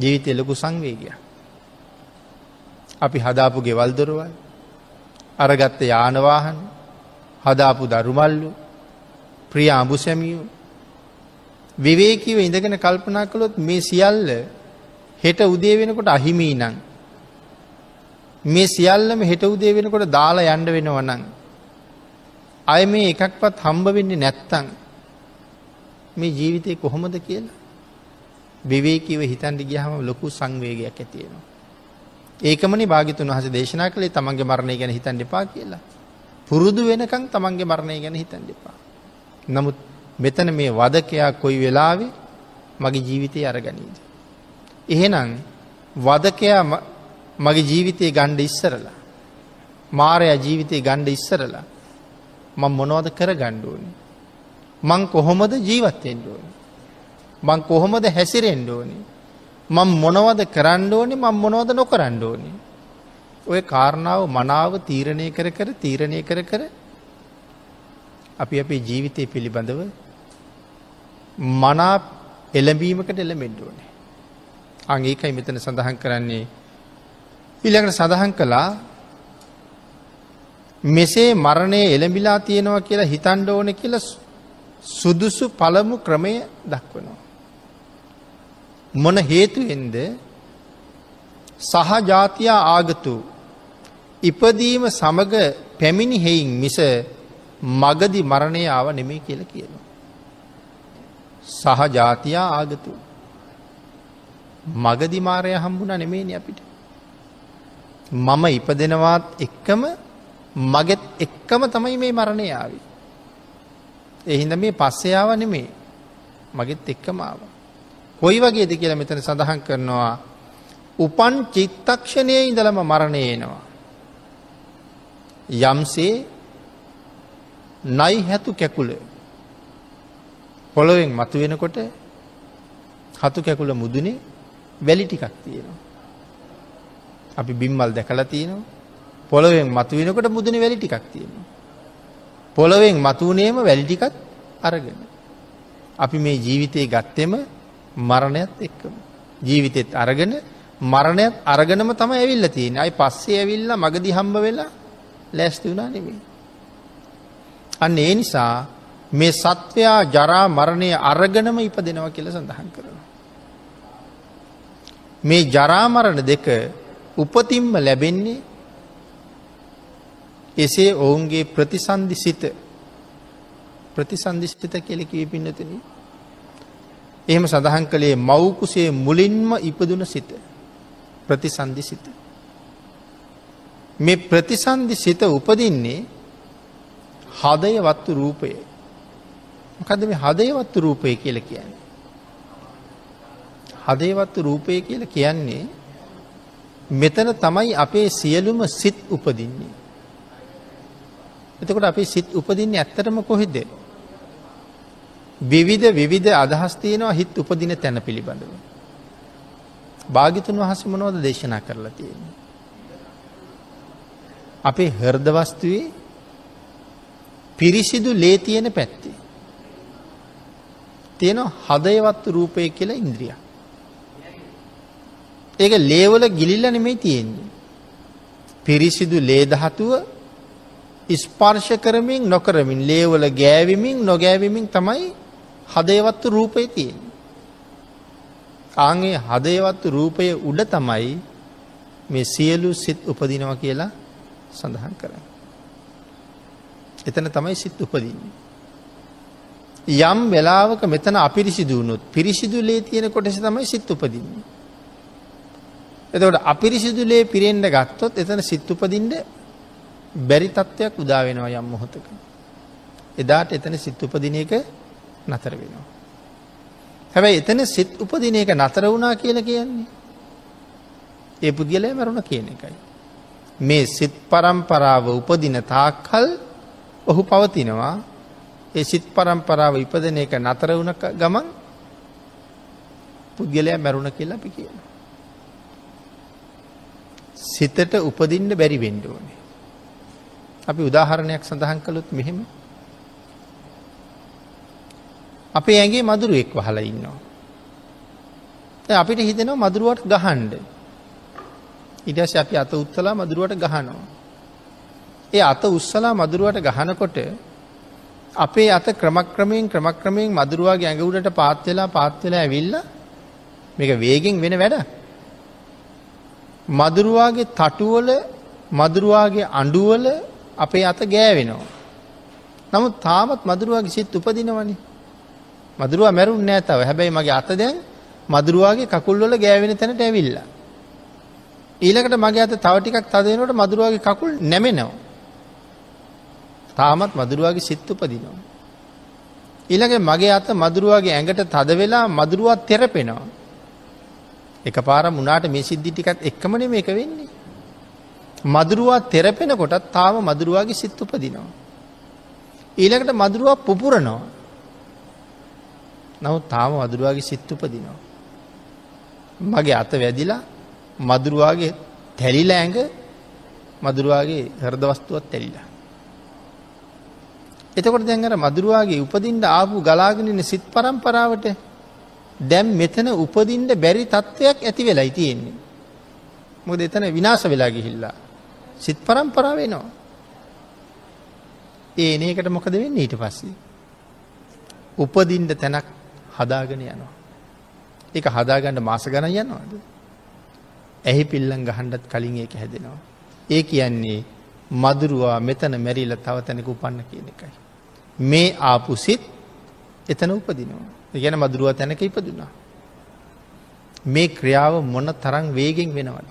ජීවිත එලකු සංවේගය. අපි හදාපු ගෙවල්දොරවල් අරගත්ත යානවාහන් හදාපු දරුමල්ලු ප්‍රිය අඹුසැමියූ විවේකීව ඉඳගෙන කල්පනා කළොත් මේ සියල්ල හෙට උදේ වෙනකොට අහිමී නං. මේ සියල්ලම හෙට උදේ වෙනකොට දාලා යන්ඩ වෙනවනං. අය මේ එකක්වත් හම්බ වෙන්නේ නැත්තං. මේ ජීවිතය කොහොමද කියලා. විවේකීව හිතන්ඩි ගියහම ලොකු සංවේගයක් ඇතියෙනවා. ඒකමනි භාගිතුන් වහස දේශනා කළේ තමන්ගේ මරණය ගැන හිතන් දෙපා කියලා. පුරුදු වෙනකං තමන්ගේ මරණය ගැන හිතන් දෙපා. නමුත් මෙතන මේ වදකයා කොයි වෙලාවේ මගේ ජීවිතය අරගනීද. එහෙනම් වදකයා මගේ ජීවිතය ගණ්ඩ ඉස්සරලා. මාරයා ජීවිතය ගණ්ඩ ඉස්සරලා. මං මොනෝද කර ගණ්ඩුවනි. මං කොහොමද ජීවත්තෙන්ඩුවනි. මං කොහොමද හැසිරෙන්ඩෝනි. මං මොනවද කරණ්ඩෝනි මං මොනෝද නොකරණ්ඩෝනි. ඔය කාරණාව මනාව තීරණය කර කර තීරණය කර කර අපි අපේ ජීවිතය පිළිබඳව මනා එළඹීමකට එළමෙන්ඩුවනේ. අං ඒකයි මෙතන සඳහන් කරන්නේ. ඉළඟට සඳහන් කළා මෙසේ මරණය එළඹිලා තියෙනවා කියලා හිතන්ඩ ඕන කියල සුදුසු පළමු ක්‍රමය දක්වනවා. මොන හේතුවෙන්ද සහජාතියා ආගතු ඉපදීම සමග පැමිණි හෙයින් මිස මගදි මරණය ආව නෙමේ කියල කියනවා. සහ ජාතියා ආගතු මගදිමාරය හම්බුණ නෙමේනි අපිට. මම ඉපදෙනවාත් එක්කම මගෙත් එක්කම තමයි මේ මරණය ආවි. එහින්ද මේ පස්සයාව නෙමේ මගෙත් එක්කමාව. කොයි වගේද කියලා මෙතන සඳහන් කරනවා උපන් චිත්තක්ෂණය ඉඳලම මරණයනවා. යම්සේ නයි හැතු කැකුලේ පොළොවෙන් මතු වෙනකොට හතු කැකුල මුදුනේ වැලි ටිකක් තියෙනවා. අපි බිම්මල් දැකලා තියෙනවා. පොළොවෙන් මතු වෙනකොට මුදුනේ වැලි ටිකක් තියෙනවා. පොළොවෙන් මතු වුනේම වැලි ටිකක් අරගෙන. අපි මේ ජීවිතේ ගත්තෙම මරණයත් එක්කම. ජීවිතෙත් අරගෙන මරණයත් අරගෙනම තමයි ඇවිල්ලා තියෙන්නේ. අයි පස්සේ ඇවිල්ලා මගදී හම්බ වෙලා ලෑස්ති වුණා නෙමෙයි. අන්න ඒ නිසා මේ සත්වයා ජරා මරණය අරගනම ඉපදෙනව කියල සඳහන් කරනවා. මේ ජරාමරණ දෙක උපතින්ම ලැබෙන්නේ එසේ ඔවුන්ගේ ප්‍රතිසන්දි සිත ප්‍රතිසන්දිිෂ්ඨිත කෙලෙකී පින්නතන. එහෙම සඳහන් කළේ මවකුසේ මුලින්ම ඉපදුන සිත ප්‍රතිසන්දි සිත. මේ ප්‍රතිසන්දි සිත උපදින්නේ හදය වත්තු රූපයේ මොකද මේ හදේවත්තු රූපය කියල කියන්නේ. හදේවත්තු රූපය කියල කියන්නේ මෙතන තමයි අපේ සියලුම සිත් උපදින්නේ. එතකොට අපි සිත් උපදින්නේ ඇත්තටම කොහෙද. විවිධ විවිධ අදහස්තියනවා හිත් උපදින තැන පිළිබඳව. භාගිතුන් වහස මනෝද දේශනා කරලා තියෙන. අපේ හර්දවස්තුවේ පිරිසිදු ලේතියෙන පැත්තේ. තියෙන හදයවත් රූපය කියලා ඉන්ද්‍රිය. ඒක ලේවල ගිලිල්ල නෙමෙයි තියෙන්නේ. පිරිසිදු ලේදහතුව ස්පර්ශ කරමින් නොකරමින් ලේවල ගෑවිමින් නොගෑවිමින් තමයි හදේවත්තු රූපය තියෙන. ආගේ හදේවත්තු රූපය උඩ තමයි මේ සියලු සිත් උපදිනවා කියලා සඳහන් කරන්න. එතන තමයි සිත් උපදින්නේ. යම් වෙලාවක මෙතන අපිරිසිදුවනුත් පිරිසිදුලේ තියෙන කොටස තමයි සිත් උපදින්න. එතකොට අපිරිසිදුලේ පිරෙන්ඩ ගත්තොත් එතන සිත් උපදින්ට බැරි තත්ත්වයක් උදාවෙනවා යම් මොහොතක. එදාට එතන සිත් උපදින එක නතර වෙනවා. හැබැයි එතන සිත් උපදින එක නතර වුණා කියල කියන්නේ. ඒ පුද්ගලය මැරුණ කියන එකයි. මේ සිත් පරම්පරාව උපදින තාක්කල් ඔහු පවතිනවා ඒ සිත් පරම්පරාව ඉපදන එක නතර වුණ ගමන් පුද්ගලයා මැරුණ කියලා අපි කියන. සිතට උපදින්න බැරි වෙන්ඩ ඕනේ. අපි උදාහරණයක් සඳහන් කළොත් මෙහෙම. අපේ ඇගේ මදුරුවෙක් වහල ඉන්නවා. අපිට හිතෙනවා මදුරුවට ගහන්ඩ. ඉඩස් අපි අත උත්තලා මදුරුවට ගහනවා. ඒ අත උස්සලා මදුරුවට ගහනකොට අපේ අත ක්‍රමක්‍රමයෙන් ක්‍රමක්‍රමයෙන් මදුරුවගේ ඇඟවුලට පාත්වෙලා පාත්වෙලා ඇවිල්ල මේක වේගෙන් වෙන වැඩ. මදුරුවාගේ තටුවල මදුරුවාගේ අඩුවල අපේ අත ගෑවෙනවා. නමුත් තාමත් මදුරුවගේ සිත් උපදිනවනි. මදුරුව මැරුන් නෑ තව හැබැයි මගේ අත දැන් මදුරුවගේ කකුල්වල ගෑවෙන තැනට ඇවිල්ලා. ඊළකට මගේ අත තව ටිකක් තද වෙනකොට මදුරුවගේ කකුල් නැමෙනවා. තාමත් මදුරුවගේ සිත් උපදිනවා. ඊළඟ මගේ අත මදුරුවගේ ඇඟට තද වෙලා මදුරුවත් තෙරපෙනවා. එක පාර මුණට මේ සිද්ධි ටිකත් එක්කමන මේක වෙන්නේ. මදුරුවා තෙරපෙන කොටත් තාම මදුරුවගේ සිත් උපදිනවා. ඊළඟට මදුරුවා පුපුරනවා. නවත් තාම මදුරුවගේ සිත් උපදිනවා. මගේ අත වැදිලා මදුරුවාගේ තැලිලා ඇඟ මදුරුවාගේ හරදවස්තුවත් තැලිලා. එතකොට දැන්ගර මදුරුවාගේ උපදින්ට ආපු ගලාගෙනන සිත් පරම්පරාවට දැම් මෙතන උපදින්ට බැරි තත්ත්වයක් ඇති වෙලයි තියෙන්නේ. මොද එතන විනාස වෙලා ගිහිල්ලා. සිත් පරම්පරාවෙනවා. ඒන එකට මොකද වෙන්න ඊට පස්සේ. උපදින්ට තැනක් හදාගෙන යනවා. එක හදාගන්න මාස ගණ යනවාද. ඇහි පිල්ලන් ගහන්ඩත් කලින් ඒක හැදෙනවා. ඒ කියන්නේ මදුරුවා මෙතන මැරිල තව තැනෙක උපන්න කියන එකයි. මේ ආපුසිත් එතන උපදිනවා. ගැන මදුරුව තැනක ඉපදුනා. මේ ක්‍රියාව මොන තරං වේගෙන් වෙනවද.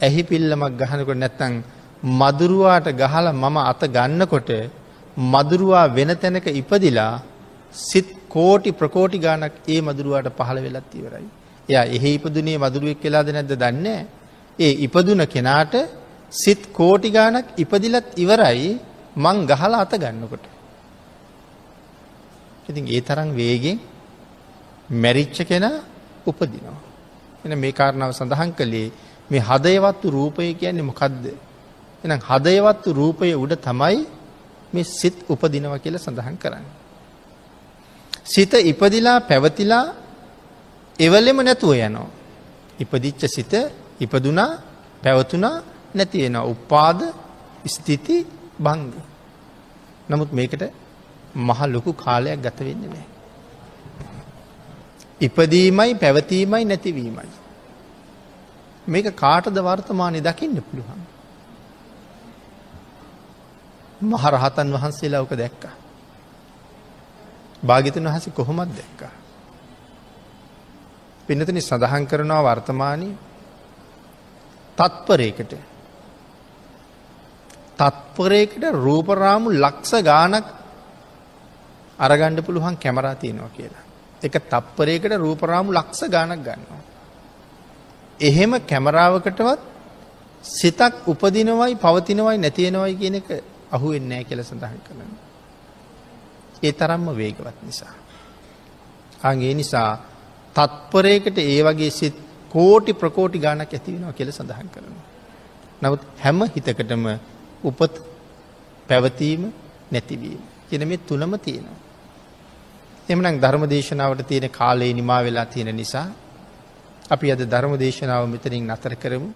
ඇහි පිල්ලමක් ගහනකොට නැත්තං මදුරුවාට ගහල මම අත ගන්නකොට මදුරුවා වෙන තැනක ඉපදිලා සිත් කෝටි ප්‍රකෝටි ගානක් ඒ මදුරුවාට පහළ වෙලත් ඉවරයි. එයා එහි ඉපදුනේ මදුරුවෙක් වෙලාද නැද්ද දන්නේ. ඒ ඉපදුන කෙනාට සිත් කෝටි ගානක් ඉපදිලත් ඉවරයි මං ගහලා අත ගන්නකොට. ඉතින් ඒ තරම් වේගෙන් මැරිච්ච කෙනා උපදිනවා. එන මේ කාරණාව සඳහන් කළේ මේ හදයවත්තු රූපය කියන්නේ මොකක්ද. එනම් හදයවත්තු රූපය උඩ තමයි මේ සිත් උපදිනව කියල සඳහන් කරන්න. සිත ඉපදිලා පැවතිලා එවලෙම නැතුව යනවා. ඉපදිච්ච සිත ඉපදුනා පැවතුනා නැතියෙන උපාද ස්තිති බන්දු. නමුත් මේකට මහ ලොකු කාලයක් ගත වෙන්න බෑ. ඉපදීමයි පැවතීමයි නැතිවීමයි. මේක කාටද වර්තමානය දකින්න පුළුවන්. මහරහතන් වහන්සේලා ඕක දැක්ක. භාගිතන් වහස කොහොමත් දැක්ක. පිනතන සඳහන් කරනවා වර්තමානී තත්පරයකට තත්පරයකට රූපරාමු ලක්ස ගානක් අරගණ්ඩ පුළුවන් කැමරා තියෙනවා කියලා. එක තප්පරයකට රූපරාමු ලක්ස ගානක් ගන්නවා. එහෙම කැමරාවකටවත් සිතක් උපදිනවයි පවතිනවයි නැතියෙනවයි කියන එක අහු එන්නෑ කියල සඳහන් කරන්න. ඒ තරම්ම වේගවත් නිසා. අගේ නිසා තත්පරයකට ඒ වගේ සිත් කෝටි ප්‍රකෝටි ගානක් ඇතිවෙනවා කියල සඳහන් කරනවා. නවත් හැම හිතකටම උපත් පැවතීම නැතිවීම. කියන මේ තුනම තියෙනවා. එමනම් ධර්ම දේශනාවට තියෙන කාලයේ නිමා වෙලා තියෙන නිසා අපි අද ධර්ම දේශනාව මෙතනින් අතර කරමු.